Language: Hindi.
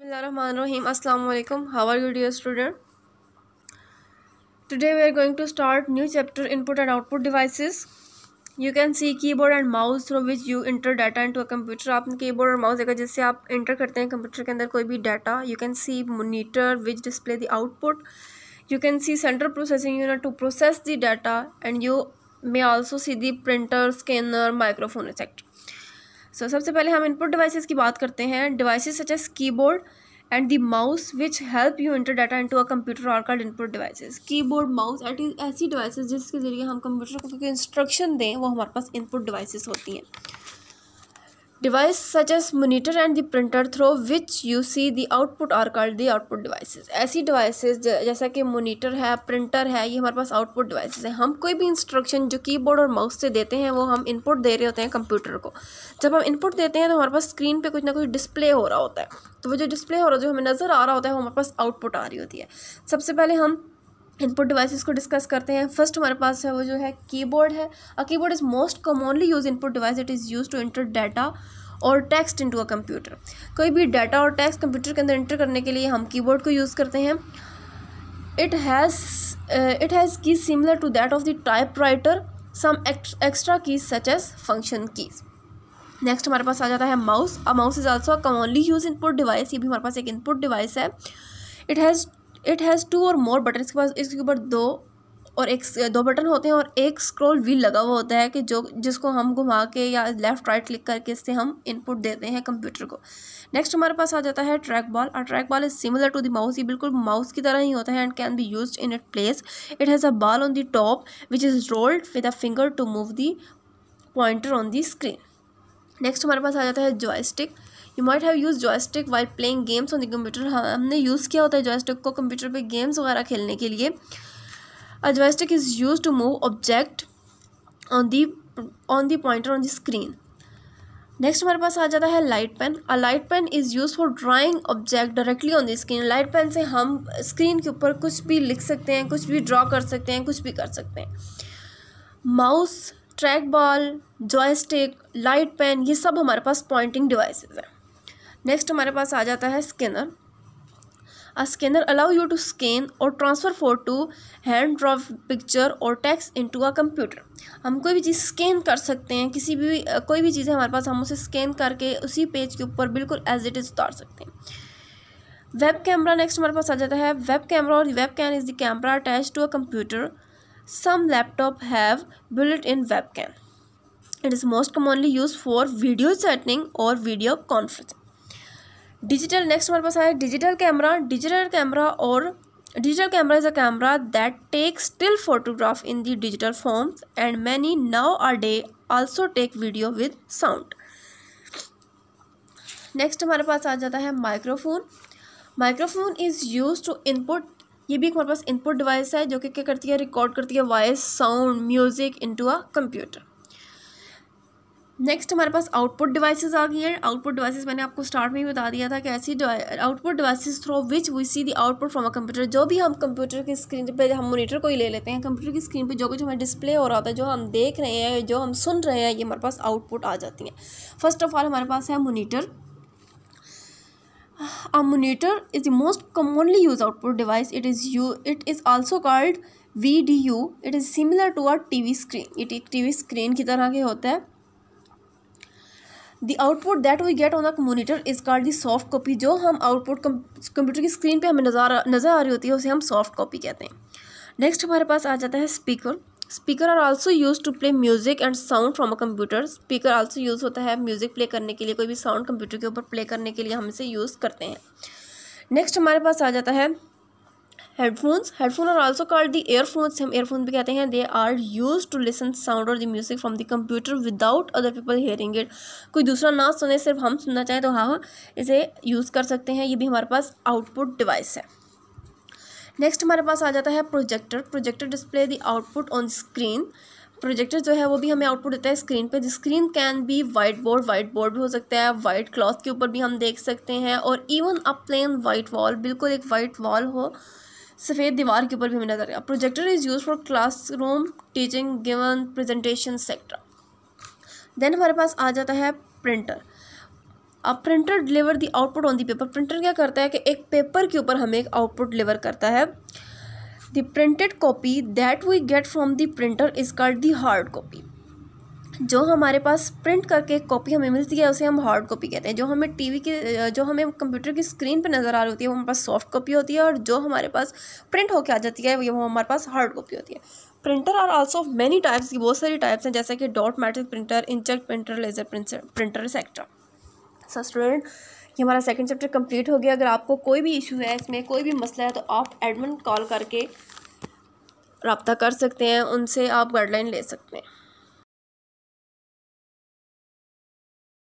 बसमीम अल्लाम how are you dear student today we are going to start new chapter input and output devices you can see keyboard and mouse through which you enter data into a computer आपने कीबोर्ड और माउस देखा जिससे आप इंटर करते हैं कंप्यूटर के अंदर कोई भी data you can see monitor which display the output you can see central processing unit to process the data and you may also see the printer scanner microphone etcetera so so, सबसे पहले हम इनपुट डिवाइसेस की बात करते हैं devices such as keyboard and the mouse which help you enter data into a computer are called input devices keyboard mouse एट ऐसी डिवाइसेस जिसके ज़रिए हम कंप्यूटर को इंस्ट्रक्शन दें वो हमारे पास इनपुट डिवाइसेस होती हैं device such as monitor and the printer through which you see the output are called the output devices ऐसी डिवाइसेज जैसा कि मोनीटर है प्रिंटर है ये हमारे पास आउटपुट डिवाइसेज हैं हम कोई भी इंस्ट्रक्शन जो कीबोर्ड और माउस से देते हैं वो हम इनपुट दे रहे होते हैं कंप्यूटर को जब हम इनपुट देते हैं तो हमारे पास स्क्रीन पर कुछ ना कुछ डिस्प्ले हो रहा होता है तो वो जो डिस्प्ले हो रहा है जो हमें नज़र आ रहा होता है वो हमारे पास आउटपुट आ रही होती है सबसे पहले हम इनपुट डिवाइसेस को डिस्कस करते हैं फर्स्ट हमारे पास है वो जो है कीबोर्ड है a keyboard is most commonly use input device it is use to enter data or text into a computer कोई भी डाटा और टेक्स्ट कंप्यूटर के अंदर इंटर करने के लिए हम कीबोर्ड को यूज़ करते हैं it has it has key similar to that of the typewriter some extra keys such as function keys next हमारे पास आ जाता है mouse a mouse is also commonly use input device ये भी हमारे पास एक इनपुट डिवाइस है it has it has two or more button इसके पास इसके ऊपर दो और एक दो बटन होते हैं और एक स्क्रॉल व्हील लगा हुआ होता है कि जो जिसको हम घुमा के या लेफ़्ट राइट क्लिक करके इससे हम इनपुट देते हैं कंप्यूटर को नेक्स्ट हमारे पास आ जाता है trackball or trackball is similar to the mouse ये बिल्कुल माउस की तरह ही होता है and can be use in it place it has a ball on the top which is rolled with a finger to move the pointer on the screen next हमारे पास आ जाता है joystick you might have use joystick while playing games on the computer हमने यूज़ किया होता है जॉयस्टिक को कंप्यूटर पे गेम्स वगैरह खेलने के लिए a joystick is use to move object on the on the pointer on the screen next हमारे पास आ जाता है light pen a light pen is use for drawing object directly on the screen light pen से हम स्क्रीन के ऊपर कुछ भी लिख सकते हैं कुछ भी ड्रॉ कर सकते हैं कुछ भी कर सकते हैं mouse trackball joystick light pen ये सब हमारे पास पॉइंटिंग डिवाइसेस हैं नेक्स्ट हमारे पास आ जाता है scanner scanner allow you to scan or transfer for to hand draw picture or text into a computer हम कोई भी चीज़ स्कैन कर सकते हैं किसी भी कोई भी चीज़ है हमारे पास हम उसे स्कैन करके उसी पेज के ऊपर बिल्कुल एज इट इज़ उतार सकते हैं वेब कैमरा नेक्स्ट हमारे पास आ जाता है web camera or webcam is the camera attach to a computer some laptop have built in webcam it is most commonly use for video chatting or video conferencing digital next हमारे पास आया digital camera digital camera or digital camera is a camera that take still photograph in the digital forms and many नाउ आर डे also take video with sound next हमारे पास आ जाता है microphone microphone is use to input ये भी एक हमारे पास इनपुट डिवाइस है जो कि क्या करती है रिकॉर्ड करती है voice sound music into a computer next हमारे पास आउटपुट डिवाइसेस आ गई हैं आउटपुट डिवाइसेस मैंने आपको स्टार्ट में ही बता दिया था कि ऐसी output devices through which we see the output from a computer जो भी हम कंप्यूटर की स्क्रीन पे हम मोनीटर को ही ले लेते हैं कंप्यूटर की स्क्रीन पे जो कुछ हमें डिस्प्ले हो रहा होता है जो हम देख रहे हैं जो हम सुन रहे हैं ये हमारे पास आउटपुट आ जाती है फर्स्ट ऑफ ऑल हमारे पास है monitor a monitor is the most commonly use output device it is you it is is called V D U it is similar to our T V screen screen T V screen की तरह के होता है the output that we get on the monitor is called the soft copy जो हम आउटपुट कंप्यूटर की स्क्रीन पे हमें नज़र नज़र आ रही होती है उसे हम सॉफ्ट कॉपी कहते हैं नेक्स्ट हमारे पास आ जाता है speaker speaker are also use to play music and sound from a computer speaker also use होता है म्यूज़िक प्ले करने के लिए कोई भी साउंड कंप्यूटर के ऊपर प्ले करने के लिए हम इसे यूज़ करते हैं नेक्स्ट हमारे पास आ जाता है headphones headphone are also called the earphones हम एयरफोन भी कहते हैं they are use to listen sound or the music from the computer without other people hearing it कोई दूसरा ना सुने सिर्फ हम सुनना चाहें तो हाँ, हाँ इसे यूज़ कर सकते हैं ये भी हमारे पास आउटपुट डिवाइस है नेक्स्ट हमारे पास आ जाता है projector projector display the output on screen projector जो है वो भी हमें आउटपुट देता है स्क्रीन पे screen can be whiteboard whiteboard भी हो सकता है वाइट क्लॉथ के ऊपर भी हम देख सकते हैं और even a plain white wall बिल्कुल एक वाइट वॉल हो सफ़ेद दीवार के ऊपर भी हमें नजर आया projector is use for classroom teaching given presentation etcetera then हमारे पास आ जाता है प्रिंटर अब printer deliver the output on the paper printer क्या करता है कि एक पेपर के ऊपर हमें एक आउटपुट डिलीवर करता है the printed copy that we get from the printer is called the hard copy जो हमारे पास प्रिंट करके एक कॉपी हमें मिलती है उसे हम हार्ड कॉपी कहते हैं जो हमें टीवी की जो हमें कंप्यूटर की स्क्रीन पर नज़र आ रही होती है वो हमारे पास सॉफ्ट कॉपी होती है और जो हमारे पास प्रिंट होकर आ जाती है वो हमारे पास हार्ड कॉपी होती है printer are also many types की बहुत सारी टाइप्स हैं जैसे कि dot matrix printer inkjet printer laser printer etcetera so student ये हमारा सेकेंड चैप्टर कंप्लीट हो गया अगर आपको कोई भी इशू है इसमें कोई भी मसला है तो आप एडमिन कॉल करके रबता कर सकते हैं उनसे आप गाइडलाइन ले सकते हैं